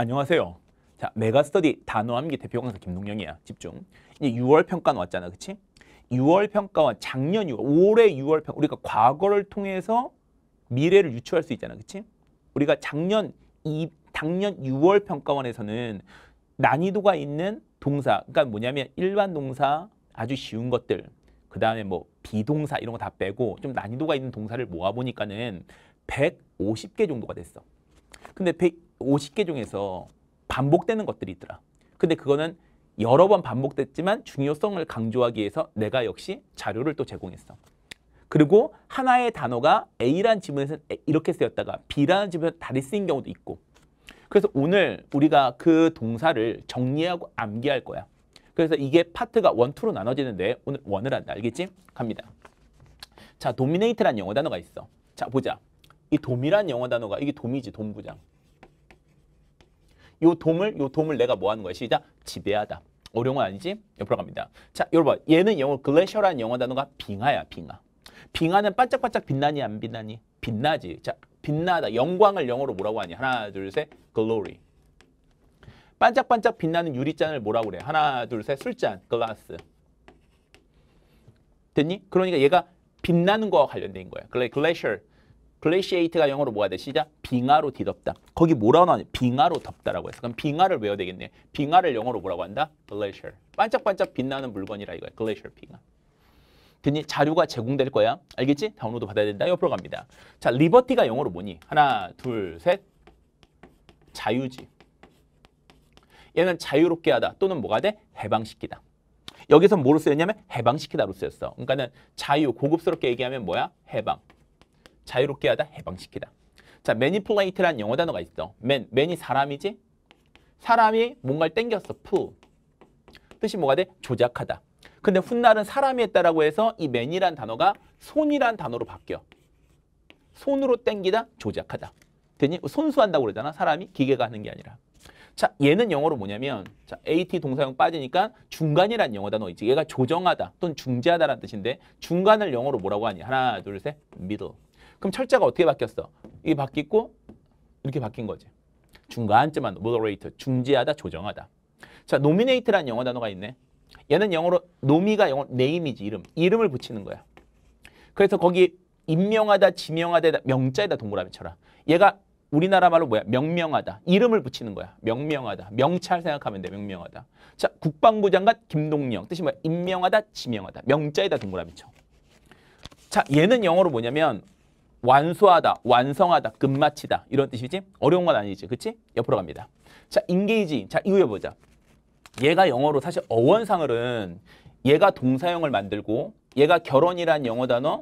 안녕하세요. 자, 메가스터디 단호함기 대표 강사 김동영이야. 집중. 이제 6월 평가 나왔잖아, 그치? 6월 평가와 작년 6월, 올해 6월 평가, 우리가 과거를 통해서 미래를 유추할 수 있잖아, 그치? 우리가 작년 이 작년 6월 평가원에서는 난이도가 있는 동사, 그러니까 뭐냐면 일반 동사, 아주 쉬운 것들, 그 다음에 뭐 비동사 이런 거 다 빼고 좀 난이도가 있는 동사를 모아보니까는 150개 정도가 됐어. 근데 100, 50개 중에서 반복되는 것들이 있더라. 근데 그거는 여러 번 반복됐지만 중요성을 강조하기 위해서 내가 역시 자료를 또 제공했어. 그리고 하나의 단어가 A라는 지문에서 이렇게 쓰였다가 B라는 지문에서 다리 쓰인 경우도 있고 그래서 오늘 우리가 그 동사를 정리하고 암기할 거야. 그래서 이게 파트가 원투로 나눠지는데 오늘 원을 한다. 알겠지? 갑니다. 자, 도미네이트란 영어 단어가 있어. 자, 보자. 이도미란 영어 단어가 이게 도미지 돔부장. 요 돔을 요 돔을 내가 뭐 하는 거야? 시작. 지배하다. 어려운 건 아니지? 옆으로 갑니다. 자, 여러분 얘는 영어 글래셔라는 영어 단어가 빙하야, 빙하. 빙하는 반짝반짝 빛나니 안 빛나니? 빛나지. 자, 빛나다. 영광을 영어로 뭐라고 하니? 하나, 둘, 셋. glory. 반짝반짝 빛나는 유리잔을 뭐라고 그래? 하나, 둘, 셋. 술잔, 글라스. 됐니? 그러니까 얘가 빛나는 거와 관련된 거야. 글래셔, 글레이시에이트가 영어로 뭐가 돼? 시작. 빙하로 뒤덮다. 거기 뭐라고 하냐? 빙하로 덮다라고 했어. 그럼 빙하를 외워야 되겠네. 빙하를 영어로 뭐라고 한다? glacier. 반짝반짝 빛나는 물건이라 이거야. glacier 빙하. 됐니? 자료가 제공될 거야. 알겠지? 다운로드 받아야 된다. 옆으로 갑니다. 자, 리버티가 영어로 뭐니? 하나, 둘, 셋. 자유지. 얘는 자유롭게 하다 또는 뭐가 돼? 해방시키다. 여기서 뭐로 쓰였냐면 해방시키다로 쓰였어. 그러니까는 자유, 고급스럽게 얘기하면 뭐야? 해방. 자유롭게 하다, 해방시키다. 자, 매니플 i 이트 l a 란 영어 단어가 있어. 맨, 맨이 사람이지? 사람이 뭔가를 땡겼어, 푸. 뜻이 뭐가 돼? 조작하다. 근데 훗날은 사람이 했다라고 해서 이맨이란 단어가 손이란 단어로 바뀌어. 손으로 땡기다, 조작하다. 되니? 손수한다고 그러잖아, 사람이. 기계가 하는 게 아니라. 자, 얘는 영어로 뭐냐면 자, at 동사형 빠지니까 중간이란 영어 단어 있지. 얘가 조정하다 또는 중재하다라는 뜻인데 중간을 영어로 뭐라고 하니? 하나, 둘, 셋, middle. 그럼 철자가 어떻게 바뀌었어? 이게 바뀌고 이렇게 바뀐 거지. 중간쯤만 moderate, 중지하다, 조정하다. 자, nominate라는 영어 단어가 있네. 얘는 영어로 노미가 영어 네임이지 이름. 이름을 붙이는 거야. 그래서 거기 임명하다, 지명하다, 명자에다 동그라미 쳐라. 얘가 우리나라 말로 뭐야? 명명하다. 이름을 붙이는 거야. 명명하다. 명찰 생각하면 돼. 명명하다. 자, 국방부 장관 김동영. 뜻이 뭐야? 임명하다, 지명하다. 명자에다 동그라미 쳐. 자, 얘는 영어로 뭐냐면 완수하다, 완성하다, 끝마치다 이런 뜻이지? 어려운 건 아니지, 그치? 옆으로 갑니다. 자, 인게이지. 자, 이후에 보자. 얘가 영어로 사실 어원상으로는 얘가 동사형을 만들고 얘가 결혼이란 영어 단어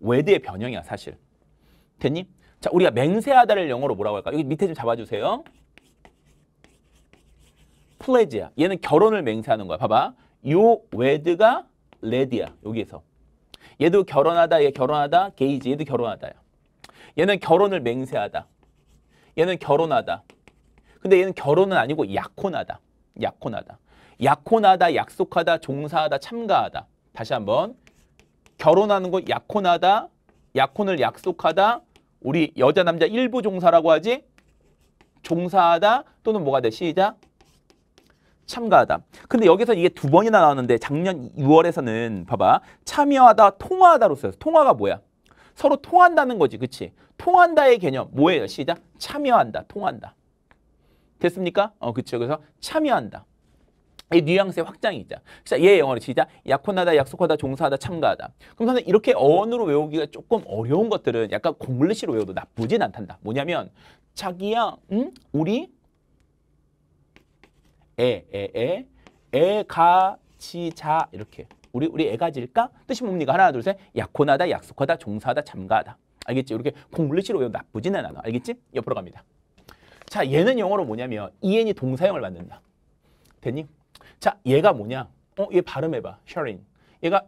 웨드의 변형이야, 사실. 됐니? 자, 우리가 맹세하다를 영어로 뭐라고 할까? 여기 밑에 좀 잡아주세요. 플레지야. 얘는 결혼을 맹세하는 거야. 봐봐. 요 웨드가 레디야, 여기에서. 얘도 결혼하다, 얘 결혼하다, 게이지. 얘도 결혼하다요. 얘는 결혼을 맹세하다. 얘는 결혼하다. 근데 얘는 결혼은 아니고 약혼하다. 약혼하다. 약혼하다, 약속하다, 종사하다, 참가하다. 다시 한번. 결혼하는 거 약혼하다, 약혼을 약속하다, 우리 여자 남자 일부 종사라고 하지? 종사하다 또는 뭐가 돼? 시작. 참가하다. 근데 여기서 이게 두 번이나 나왔는데 작년 6월에서는 봐봐. 참여하다, 통화하다로 써요. 통화가 뭐야? 서로 통한다는 거지, 그치? 통한다의 개념, 뭐예요? 시작. 참여한다, 통한다. 됐습니까? 어, 그쵸. 그래서 참여한다. 이 뉘앙스의 확장이자. 자, 얘 영어로 시작. 약혼하다, 약속하다, 종사하다, 참가하다. 그럼 선생님 이렇게 어원으로 외우기가 조금 어려운 것들은 약간 공물리시로 외워도 나쁘진 않단다. 뭐냐면 자기야, 응? 우리 에에에에 가, 지, 자 이렇게 우리 우리 애가 질까? 뜻이 뭡니까? 하나, 둘, 셋. 약혼하다, 약속하다, 종사하다, 참가하다 알겠지? 이렇게 공글리치로외 나쁘지는 않아. 알겠지? 옆으로 갑니다. 자, 얘는 영어로 뭐냐면 이엔이 동사형을 만든다. 됐니? 자, 얘가 뭐냐? 어, 얘 발음해봐. 셔린. 얘가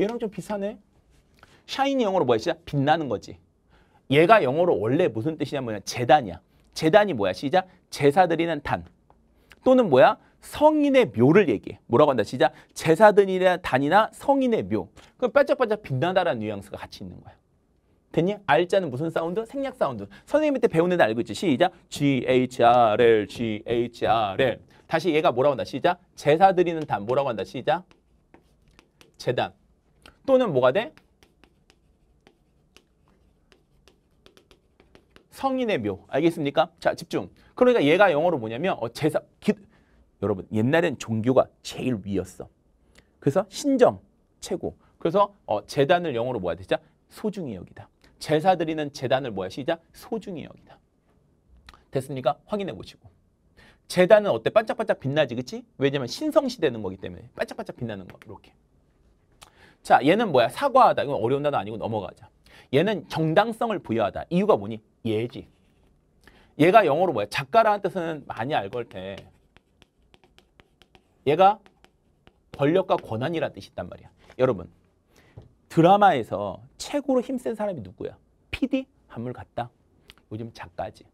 얘랑 좀 비슷하네. 샤인이 영어로 뭐야? 시작? 빛나는 거지. 얘가 영어로 원래 무슨 뜻이냐면 재단이야. 재단이 뭐야? 시작? 제사 드리는 단. 또는 뭐야? 성인의 묘를 얘기해. 뭐라고 한다? 시작. 제사든이나 단이나 성인의 묘. 그럼 반짝반짝 빛나다라는 뉘앙스가 같이 있는 거야. 됐니? R자는 무슨 사운드? 생략 사운드. 선생님한테 배우는 데 알고 있지? 시작. G, H, R, L, G, H, R, L. 다시 얘가 뭐라고 한다? 시작. 제사 드리는 단. 뭐라고 한다? 시작. 재단. 또는 뭐가 돼? 성인의 묘. 알겠습니까? 자, 집중. 그러니까 얘가 영어로 뭐냐면 어, 제사, 기, 여러분 옛날엔 종교가 제일 위였어. 그래서 신정, 최고. 그래서 어, 재단을 영어로 뭐야? 진짜 소중히 여기다. 제사 드리는 재단을 뭐야? 시작 소중히 여기다. 됐습니까? 확인해 보시고. 재단은 어때? 반짝반짝 빛나지, 그치? 왜냐면 신성시 되는 거기 때문에 반짝반짝 빛나는 거, 이렇게. 자, 얘는 뭐야? 사과하다. 이건 어려운 단어 아니고 넘어가자. 얘는 정당성을 부여하다. 이유가 뭐니? 예지. 얘가 영어로 뭐야? 작가라는 뜻은 많이 알걸 테. 얘가 권력과 권한이라는 뜻이 있단 말이야. 여러분 드라마에서 최고로 힘센 사람이 누구야? PD? 한물 같다. 요즘 작가지.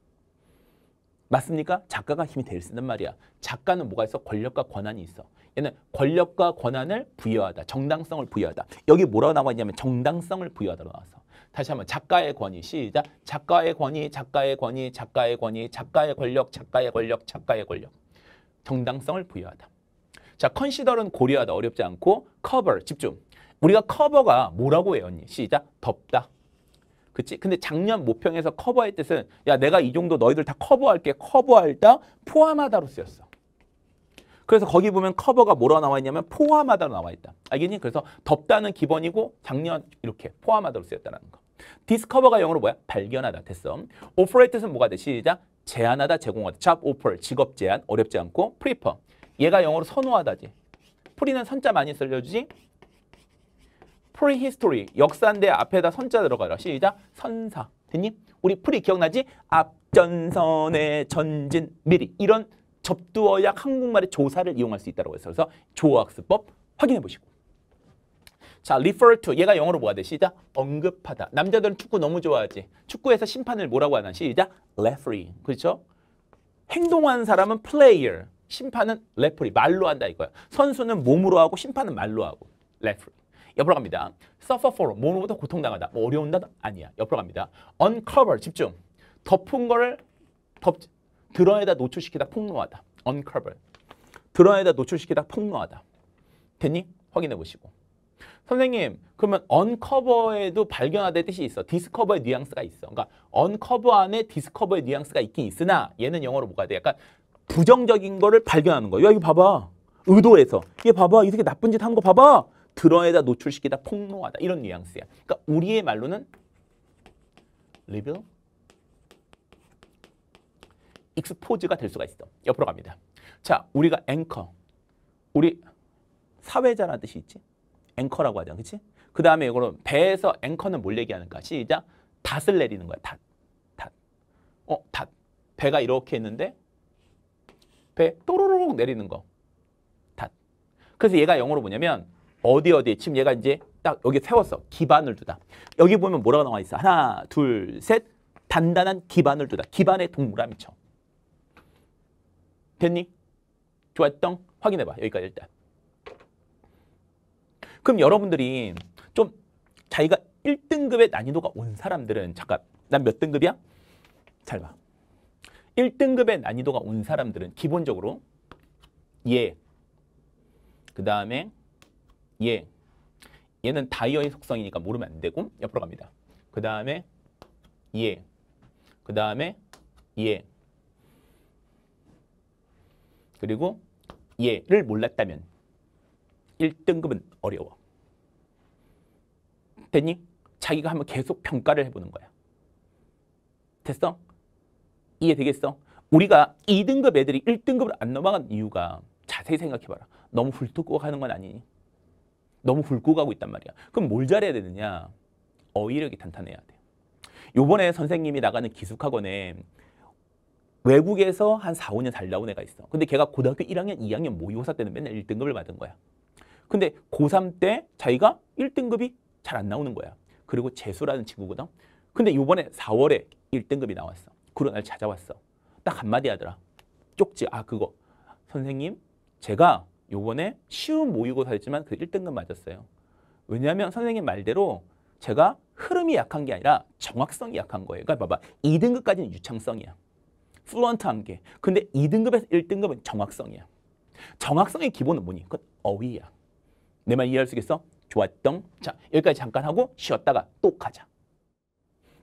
맞습니까? 작가가 힘이 될 수 있단 말이야. 작가는 뭐가 있어? 권력과 권한이 있어. 얘는 권력과 권한을 부여하다. 정당성을 부여하다. 여기 뭐라고 나와 있냐면 정당성을 부여하다로 나왔어. 다시 한번 작가의 권위 시작. 작가의 권위, 작가의 권위, 작가의 권위, 작가의 권력, 작가의 권력, 작가의 권력. 정당성을 부여하다. 자, 컨시더는 고려하다. 어렵지 않고 커버, 집중. 우리가 커버가 뭐라고 해요, 언니? 시작. 덮다. 그치? 근데 작년 모평에서 커버의 뜻은 야, 내가 이 정도 너희들 다 커버할게. 커버할다, 포함하다로 쓰였어. 그래서 거기 보면 커버가 뭐라 나와 있냐면 포함하다로 나와 있다. 알겠니? 그래서 덥다는 기본이고 작년 이렇게 포함하다로 쓰였다는 거. 디스커버가 영어로 뭐야? 발견하다 됐어. 오퍼레이트 t 는 뭐가 돼? 시작. 제안하다, 제공하다. j 오퍼, o f f 직업 제안, 어렵지 않고 프리퍼. 얘가 영어로 선호하다지. 프리는 선자 많이 쓸려주지. 프리히스토리. 역사인데 앞에다 선자 들어가라. 시작. 선사. 됐니? 우리 프리 기억나지? 앞전선의 전진 미리. 이런 접두어약 한국말의 조사를 이용할 수 있다고 했어. 그래서 조어학습법 확인해 보시고. 자, refer to. 얘가 영어로 뭐하 돼? 시작. 언급하다. 남자들은 축구 너무 좋아하지. 축구에서 심판을 뭐라고 하나? 시작. referee. 그렇죠? 행동하는 사람은 player. 심판은 referee. 말로 한다 이거야. 선수는 몸으로 하고 심판은 말로 하고. referee. 옆으로 갑니다. suffer for. 몸으로부터 고통당하다. 뭐 어려운 다 아니야. 옆으로 갑니다. uncover. 집중. 덮은 거를 덮, 드러내다 노출시키다. 폭로하다. uncover. 드러내다 노출시키다. 폭로하다. 됐니? 확인해 보시고. 선생님 그러면 언커버에도 발견하다의 뜻이 있어. 디스커버의 뉘앙스가 있어. 그러니까 언커버 안에 디스커버의 뉘앙스가 있긴 있으나 얘는 영어로 뭐가 돼? 약간 부정적인 거를 발견하는 거야. 야 이거 봐봐. 의도에서얘 봐봐. 이 새끼 나쁜 짓 한 거 봐봐. 드러내다 노출시키다 폭로하다. 이런 뉘앙스야. 그러니까 우리의 말로는 리뷰 익스포즈가 될 수가 있어. 옆으로 갑니다. 자, 우리가 앵커. 우리 사회자라는 뜻이 있지. 앵커라고 하잖아. 그치? 그 다음에 이거는 배에서 앵커는 뭘 얘기하는가? 시작. 닷을 내리는 거야. 닷. 닷. 어, 닷. 배가 이렇게 있는데 배 또로록 내리는 거. 닷. 그래서 얘가 영어로 뭐냐면 어디 어디 지금 얘가 이제 딱 여기 세웠어. 기반을 두다. 여기 보면 뭐라고 나와 있어? 하나, 둘, 셋. 단단한 기반을 두다. 기반의 동그라미 쳐. 됐니? 좋았던 확인해봐. 여기까지 일단. 그럼 여러분들이 좀 자기가 1등급의 난이도가 온 사람들은 잠깐 난 몇 등급이야? 잘 봐. 1등급의 난이도가 온 사람들은 기본적으로 예, 그 다음에 예, 얘는 다이어의 속성이니까 모르면 안 되고 옆으로 갑니다. 그 다음에 예, 그 다음에 예, 그리고 예를 몰랐다면 1등급은 어려워. 됐니? 자기가 한번 계속 평가를 해보는 거야. 됐어? 이해되겠어? 우리가 2등급 애들이 1등급을 안 넘어간 이유가 자세히 생각해봐라. 너무 훑고 가는 건 아니니? 너무 훑고 가고 있단 말이야. 그럼 뭘 잘해야 되느냐? 어휘력이 탄탄해야 돼. 요번에 선생님이 나가는 기숙학원에 외국에서 한 4, 5년 잘 나온 애가 있어. 근데 걔가 고등학교 1학년, 2학년 모의고사 때는 맨날 1등급을 받은 거야. 근데 고3 때 자기가 1등급이 잘 안 나오는 거야. 그리고 재수라는 친구거든. 근데 요번에 4월에 1등급이 나왔어. 그런 날 찾아왔어. 딱 한마디 하더라. 쪽지, 아 그거. 선생님, 제가 요번에 쉬운 모의고사였지만 그 1등급 맞았어요. 왜냐하면 선생님 말대로 제가 흐름이 약한 게 아니라 정확성이 약한 거예요. 그러니까 봐봐. 2등급까지는 유창성이야. 플루언트한 게. 근데 2등급에서 1등급은 정확성이야. 정확성의 기본은 뭐니? 그건 어휘야. 내말 이해할 수 있겠어? 좋았던. 자, 여기까지 잠깐 하고 쉬었다가 또 가자.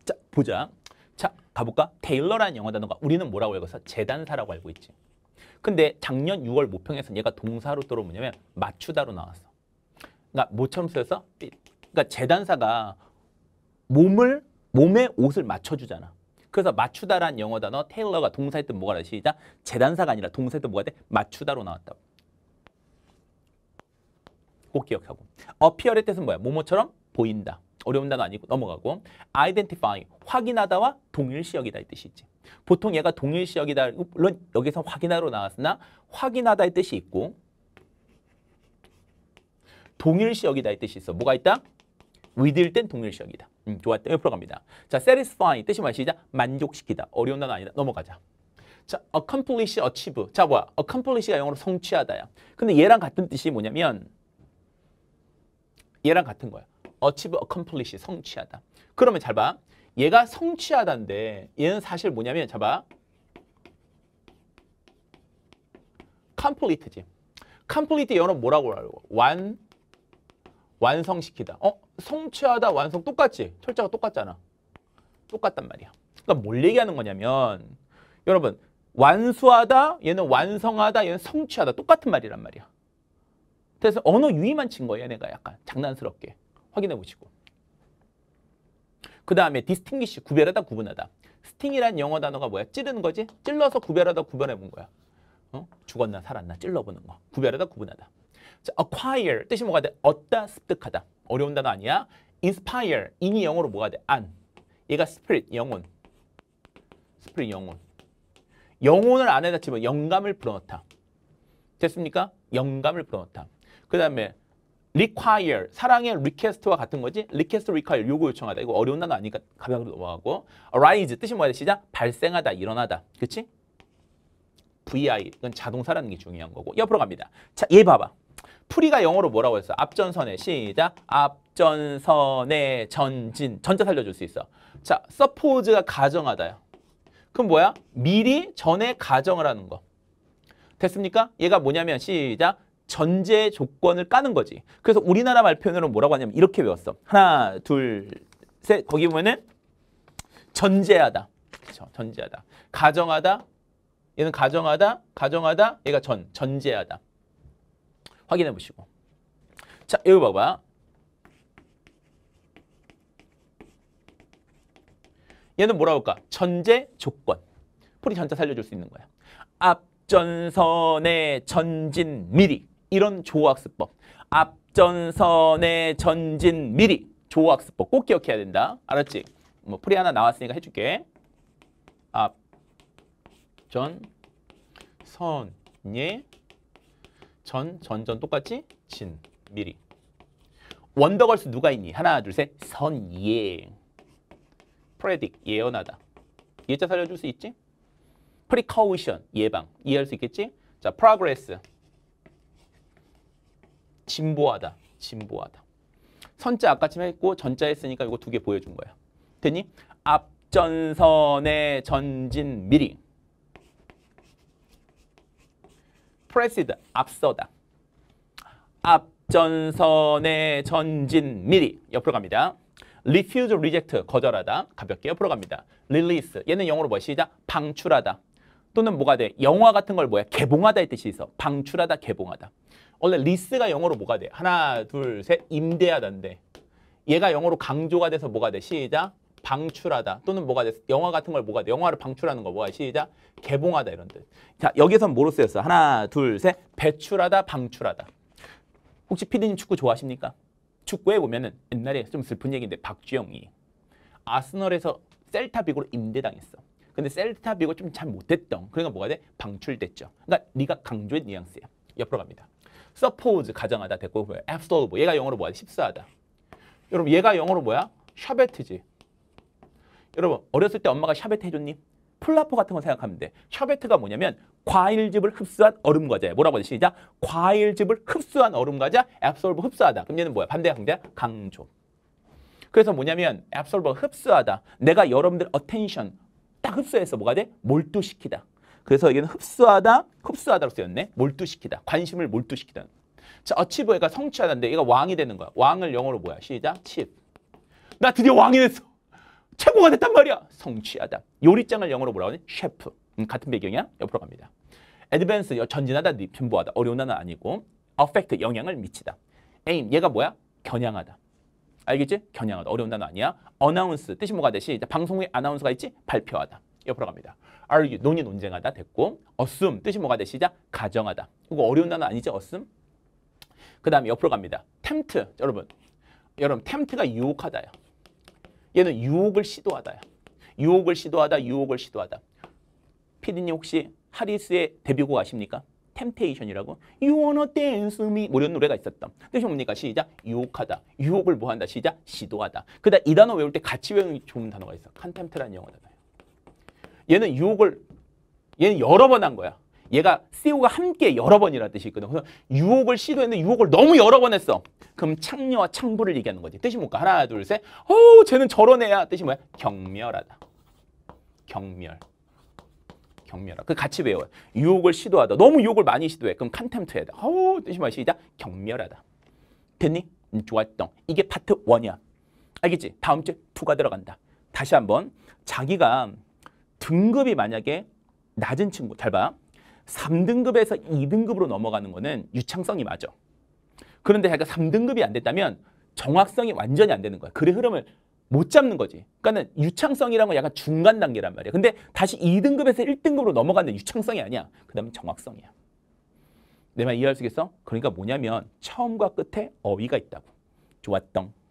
자, 보자. 자, 가볼까? 테일러라는 영어 단어가 우리는 뭐라고 읽어서 재단사라고 알고 있지. 근데 작년 6월 모평에서 얘가 동사로 들어 뭐냐면 맞추다로 나왔어. 그러니까 뭐처럼 쓰여서 그러니까 재단사가 몸을 몸에 옷을 맞춰주잖아. 그래서 맞추다란 영어 단어 테일러가 동사했던 뭐가 시작 재단사가 아니라 동사했던 뭐가 돼? 맞추다로 나왔다고. 꼭 기억하고 appear의 뜻은 뭐야? 뭐뭐처럼 보인다. 어려운 단어 아니고 넘어가고 identify 확인하다와 동일시역이다 이 뜻이 지 보통 얘가 동일시역이다. 물론 여기서 확인하러 나왔으나 확인하다의 뜻이 있고 동일시역이다 이 뜻이 있어. 뭐가 있다? with일 땐 동일시역이다. 음, 좋았다. 옆으로 갑니다. 자, satisfy 뜻이 말시자 만족시키다. 어려운 단어 아니다. 넘어가자. 자, accomplish, achieve. 자, 뭐야? accomplish가 영어로 성취하다야. 근데 얘랑 같은 뜻이 뭐냐면 얘랑 같은 거야. achieve, accomplish, 성취하다. 그러면 잘 봐. 얘가 성취하다인데 얘는 사실 뭐냐면 잡아 complete지. complete 영어로 뭐라고 하 알고? 완, 완성시키다. 어? 성취하다, 완성 똑같지? 철자가 똑같잖아. 똑같단 말이야. 그러니까 뭘 얘기하는 거냐면 여러분 완수하다, 얘는 완성하다, 얘는 성취하다 똑같은 말이란 말이야. 그래서 언어 유의만친 거예요. 얘가 약간 장난스럽게. 확인해 보시고. 그 다음에 디스팅기시 구별하다 구분하다. 스팅이란 영어 단어가 뭐야? 찌르는 거지? 찔러서 구별하다 구별해 본 거야. 어? 죽었나 살았나 찔러보는 거. 구별하다 구분하다. 자, acquire 뜻이 뭐가 돼? 얻다 습득하다. 어려운 단어 아니야. inspire 인이 영어로 뭐가 돼? 안. 얘가 spirit 영혼. spirit 영혼. 영혼을 안에다 집어 영감을 불어넣다. 됐습니까? 영감을 불어넣다. 그 다음에 require 사랑의 request와 같은 거지 request require 요구 요청하다 이거 어려운 단어 아니니까 가볍게 넘어가고 arise 뜻이 뭐야 시작 발생하다 일어나다 그치 vi 이건 자동사라는 게 중요한 거고 옆으로 갑니다 자얘 봐봐 프리가 영어로 뭐라고 했어 앞전선에 시작 앞전선에 전진 전자 살려줄 수 있어 자 suppose가 가정하다요 그럼 뭐야 미리 전에 가정을 하는 거 됐습니까? 얘가 뭐냐면 시작 전제 조건을 까는 거지. 그래서 우리나라 말 표현으로 뭐라고 하냐면 이렇게 외웠어. 하나, 둘, 셋. 거기 보면은 전제하다. 그렇죠? 전제하다. 가정하다. 얘는 가정하다. 가정하다. 얘가 전. 전제하다. 확인해 보시고. 자, 여기 봐봐. 얘는 뭐라고 할까? 전제 조건. 프리 전자 살려줄 수 있는 거야. 앞전선의 전진 미리. 이런 조학습법. 앞전선의 전진 미리 조학습법 꼭 기억해야 된다. 알았지? 뭐 풀이 하나 나왔으니까 해줄게. 앞 전선의 전, 전전 똑같이 진, 미리. 원더걸스 누가 있니? 하나, 둘, 셋. 선, 예. 프레딕, 예언하다. 예자 살려줄 수 있지? 프리커우션, 예방. 이해할 수 있겠지? 자, 프로그레스. 진보하다. 진보하다. 선자 아까 했고 전자 했으니까 이거 두 개 보여준 거야. 됐니? 앞전선의 전진 미리. 프레시드 앞서다. 앞전선의 전진 미리. 옆으로 갑니다. refuse, reject, 거절하다. 가볍게 옆으로 갑니다. release, 얘는 영어로 뭐 시작? 방출하다. 또는 뭐가 돼? 영화 같은 걸 뭐야? 개봉하다의 뜻이 있어. 방출하다, 개봉하다. 원래 리스가 영어로 뭐가 돼? 하나, 둘, 셋, 임대하던데 얘가 영어로 강조가 돼서 뭐가 돼? 시작. 방출하다 또는 뭐가 돼? 영화 같은 걸 뭐가 돼? 영화를 방출하는 거 뭐가 시작? 개봉하다 이런 뜻. 자, 여기선 뭐로 쓰였어? 하나, 둘, 셋. 배출하다, 방출하다. 혹시 피디님 축구 좋아하십니까? 축구에 보면은 옛날에 좀 슬픈 얘기인데 박주영이 아스널에서 셀타빅으로 임대당했어. 근데 셀타빅을좀잘 못했던 그러니까 뭐가 돼? 방출됐죠. 그러니까 네가 강조의 뉘앙스야 옆으로 갑니다. suppose 가정하다 됐고 뭐야? absorb 얘가 영어로 뭐야? 십사하다. 여러분 얘가 영어로 뭐야? 샤베트지. 여러분 어렸을 때 엄마가 샤베트 해줬니? 플라포 같은 거 생각하면 돼. 샤베트가 뭐냐면 과일즙을 흡수한 얼음 과자 뭐라고 하지? 시작. 과일즙을 흡수한 얼음 과자. 앱솔브 흡수하다. 그럼 얘는 뭐야? 반대야, 강대야? 강조. 그래서 뭐냐면 앱솔버가 흡수하다. 내가 여러분들 어텐션 딱 흡수해서 뭐가 돼? 몰두시키다. 그래서 이기 흡수하다, 흡수하다로 쓰였네. 몰두시키다, 관심을 몰두시키다. 자, 어치브 가 성취하다인데 얘가 왕이 되는 거야. 왕을 영어로 뭐야? 시작, 칩. 나 드디어 왕이 됐어. 최고가 됐단 말이야. 성취하다. 요리장을 영어로 뭐라고 하니? 셰프. 음, 같은 배경이야. 옆으로 갑니다. a d v a 전진하다, 진보하다. 어려운 단어 아니고. a f f 영향을 미치다. a i 얘가 뭐야? 겨냥하다. 알겠지? 겨냥하다. 어려운 단어 아니야. a n n o 뜻이 뭐가 되시? 방송 후에 a n n o 가 있지? 발표하다. 옆으로 갑니다. argue, 논의, 논쟁하다 됐고 assume, 뜻이 뭐가 되시자? 가정하다. 이거 어려운 단어 아니죠? assume? 그 다음에 옆으로 갑니다. tempt, 여러분. 여러분, tempt가 유혹하다야. 얘는 유혹을 시도하다야. 유혹을 시도하다, 유혹을 시도하다. 피디님 혹시 하리스의 데뷔곡 아십니까? 템테이션이라고 You wanna dance me 뭐 이런 노래가 있었다. 뜻이 뭡니까? 시작 유혹하다. 유혹을 뭐한다? 시작 시도하다. 그다음 이 단어 외울 때 같이 외우는 좋은 단어가 있어. 컨템트라는 영어 단 얘는 유혹을 얘는 여러 번 한 거야. 얘가 CEO가 함께 여러 번이라는 뜻이 있거든. 그래서 유혹을 시도했는데 유혹을 너무 여러 번 했어. 그럼 창녀와 창부를 얘기하는 거지. 뜻이 뭘까? 하나, 둘, 셋. 어우, 쟤는 저런 애야. 뜻이 뭐야? 경멸하다. 경멸. 경멸하다. 그 같이 배워요. 유혹을 시도하다. 너무 유혹을 많이 시도해. 그럼 컨템트해다. 어우, 뜻이 뭐야? 시작. 경멸하다. 됐니? 음, 좋았던. 이게 파트 원이야 알겠지? 다음 주에 2가 들어간다. 다시 한번 자기가 등급이 만약에 낮은 친구, 잘 봐. 3등급에서 2등급으로 넘어가는 거는 유창성이 맞아. 그런데 자기 3등급이 안 됐다면 정확성이 완전히 안 되는 거야. 글의 흐름을 못 잡는 거지. 그러니까 는 유창성이란 건 약간 중간 단계란 말이야. 근데 다시 2등급에서 1등급으로 넘어가는 유창성이 아니야. 그 다음에 정확성이야. 내 말 이해할 수 있겠어? 그러니까 뭐냐면 처음과 끝에 어휘가 있다고. 좋았던